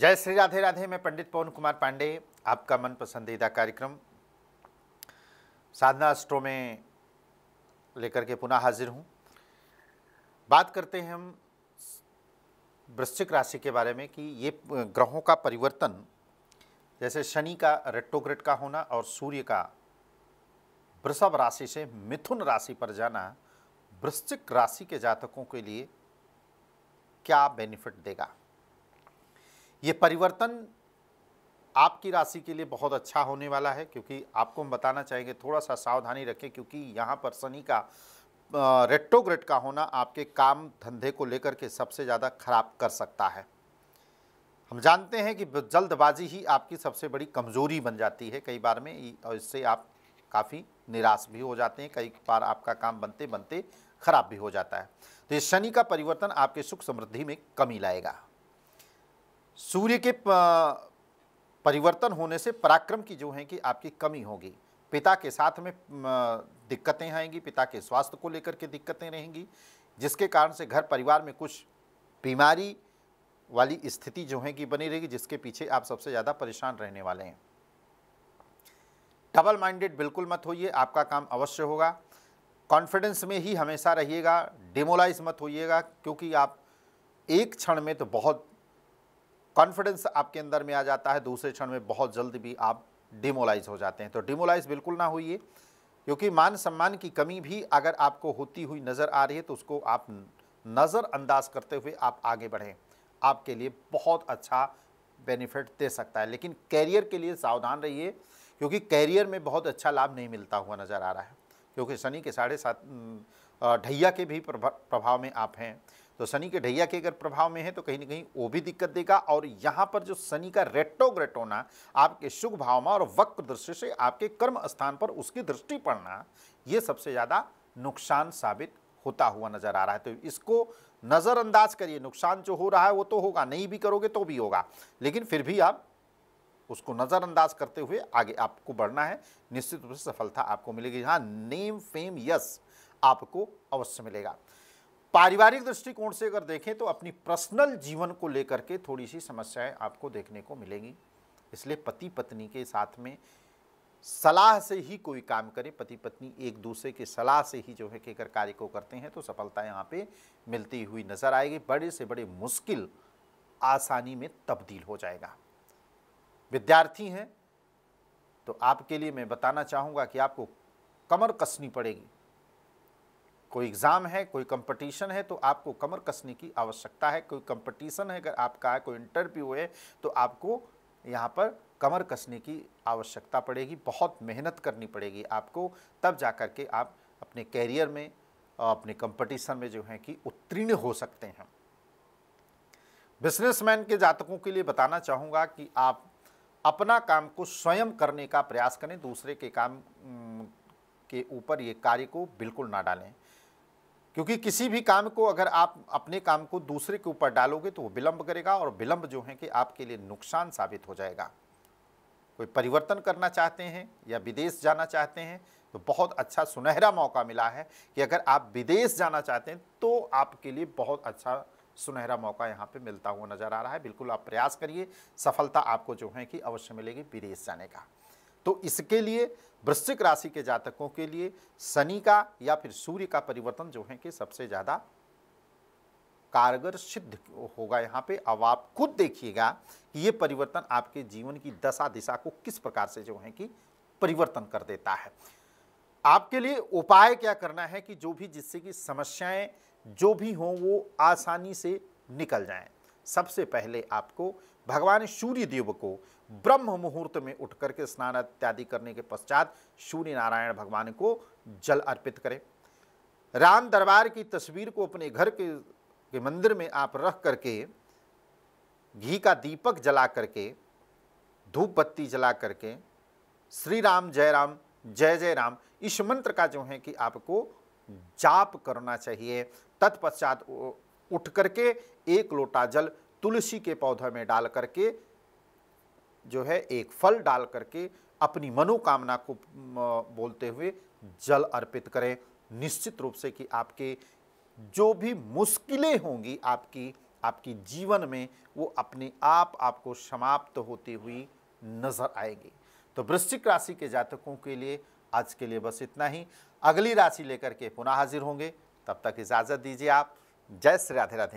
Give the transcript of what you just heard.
जय श्री राधे राधे मैं पंडित पवन कुमार पांडे आपका मन पसंदीदा कार्यक्रम साधना अस्ट्रो में लेकर के पुनः हाजिर हूँ बात करते हैं हम वृश्चिक राशि के बारे में कि ये ग्रहों का परिवर्तन जैसे शनि का रेट्टोग्रेट का होना और सूर्य का वृषभ राशि से मिथुन राशि पर जाना वृश्चिक राशि के जातकों के लिए क्या बेनिफिट देगा ये परिवर्तन आपकी राशि के लिए बहुत अच्छा होने वाला है क्योंकि आपको हम बताना चाहेंगे थोड़ा सा सावधानी रखें क्योंकि यहाँ पर शनि का रेट्रोग्रेड का होना आपके काम धंधे को लेकर के सबसे ज़्यादा खराब कर सकता है हम जानते हैं कि जल्दबाजी ही आपकी सबसे बड़ी कमज़ोरी बन जाती है कई बार में और इससे आप काफ़ी निराश भी हो जाते हैं कई बार आपका काम बनते बनते खराब भी हो जाता है तो ये शनि का परिवर्तन आपके सुख समृद्धि में कमी लाएगा सूर्य के परिवर्तन होने से पराक्रम की जो है कि आपकी कमी होगी पिता के साथ में दिक्कतें आएंगी पिता के स्वास्थ्य को लेकर के दिक्कतें रहेंगी जिसके कारण से घर परिवार में कुछ बीमारी वाली स्थिति जो है कि बनी रहेगी जिसके पीछे आप सबसे ज़्यादा परेशान रहने वाले हैं डबल माइंडेड बिल्कुल मत होइए आपका काम अवश्य होगा कॉन्फिडेंस में ही हमेशा रहिएगा डिमोलाइज मत होइएगा क्योंकि आप एक क्षण में तो बहुत कॉन्फिडेंस आपके अंदर में आ जाता है दूसरे क्षण में बहुत जल्द भी आप डिमोलाइज हो जाते हैं तो डिमोलाइज बिल्कुल ना होइए क्योंकि मान सम्मान की कमी भी अगर आपको होती हुई नज़र आ रही है तो उसको आप नज़रअंदाज करते हुए आप आगे बढ़ें आपके लिए बहुत अच्छा बेनिफिट दे सकता है लेकिन कैरियर के लिए सावधान रहिए क्योंकि कैरियर में बहुत अच्छा लाभ नहीं मिलता हुआ नज़र आ रहा है क्योंकि शनि के साढ़े सात ढैया के भी प्रभाव में आप हैं तो शनि के ढैया के अगर प्रभाव में है तो कहीं ना कहीं वो भी दिक्कत देगा और यहाँ पर जो शनि का रेटोग्रेट होना आपके शुभ भावना और वक्र दृष्टि से आपके कर्म स्थान पर उसकी दृष्टि पड़ना ये सबसे ज़्यादा नुकसान साबित होता हुआ नज़र आ रहा है तो इसको नज़रअंदाज करिए नुकसान जो हो रहा है वो तो होगा नहीं भी करोगे तो भी होगा लेकिन फिर भी आप उसको नज़रअंदाज करते हुए आगे आपको बढ़ना है निश्चित रूप से सफलता आपको मिलेगी हाँ नेम फेम यस आपको अवश्य मिलेगा पारिवारिक दृष्टिकोण से अगर देखें तो अपनी पर्सनल जीवन को लेकर के थोड़ी सी समस्याएं आपको देखने को मिलेंगी इसलिए पति पत्नी के साथ में सलाह से ही कोई काम करे पति पत्नी एक दूसरे के सलाह से ही जो है कि अगर कार्य को करते हैं तो सफलता यहाँ पे मिलती हुई नज़र आएगी बड़े से बड़े मुश्किल आसानी में तब्दील हो जाएगा विद्यार्थी हैं तो आपके लिए मैं बताना चाहूँगा कि आपको कमर कसनी पड़ेगी कोई एग्ज़ाम है कोई कंपटीशन है तो आपको कमर कसने की आवश्यकता है कोई कंपटीशन है अगर आपका है कोई इंटरव्यू है तो आपको यहाँ पर कमर कसने की आवश्यकता पड़ेगी बहुत मेहनत करनी पड़ेगी आपको तब जा कर के आप अपने कैरियर में अपने कंपटीशन में जो है कि उत्तीर्ण हो सकते हैं बिजनेसमैन के जातकों के लिए बताना चाहूँगा कि आप अपना काम को स्वयं करने का प्रयास करें दूसरे के काम के ऊपर ये कार्य को बिल्कुल ना डालें क्योंकि किसी भी काम को अगर आप अपने काम को दूसरे के ऊपर डालोगे तो वो विलंब करेगा और विलंब जो है कि आपके लिए नुकसान साबित हो जाएगा कोई परिवर्तन करना चाहते हैं या विदेश जाना चाहते हैं तो बहुत अच्छा सुनहरा मौका मिला है कि अगर आप विदेश जाना चाहते हैं तो आपके लिए बहुत अच्छा सुनहरा मौका यहाँ पे मिलता हुआ नज़र आ रहा है बिल्कुल आप प्रयास करिए सफलता आपको जो है कि अवश्य मिलेगी विदेश जाने का तो इसके लिए वृश्चिक राशि के जातकों के लिए शनि का या फिर सूर्य का परिवर्तन जो है कि सबसे ज़्यादा कारगर सिद्ध होगा यहाँ पे अब आप खुद देखिएगा कि ये परिवर्तन आपके जीवन की दशा दिशा को किस प्रकार से जो है कि परिवर्तन कर देता है आपके लिए उपाय क्या करना है कि जो भी जिससे कि समस्याएं जो भी हों वो आसानी से निकल जाएं सबसे पहले आपको भगवान सूर्य देव को ब्रह्म मुहूर्त में उठ करके स्नान इत्यादि करने के पश्चात सूर्य नारायण भगवान को जल अर्पित करें राम दरबार की तस्वीर को अपने घर के, के मंदिर में आप रख करके घी का दीपक जला करके धूप बत्ती जला करके श्री राम जय राम जय जय राम इस मंत्र का जो है कि आपको जाप करना चाहिए तत्पश्चात उठ करके एक लोटा जल तुलसी के पौधे में डाल करके जो है एक फल डाल करके अपनी मनोकामना को बोलते हुए जल अर्पित करें निश्चित रूप से कि आपके जो भी मुश्किलें होंगी आपकी आपकी जीवन में वो अपने आप आपको समाप्त होती हुई नजर आएगी तो वृश्चिक राशि के जातकों के लिए आज के लिए बस इतना ही अगली राशि लेकर के पुनः हाजिर होंगे तब तक इजाज़त दीजिए आप जय श्री राधे राधे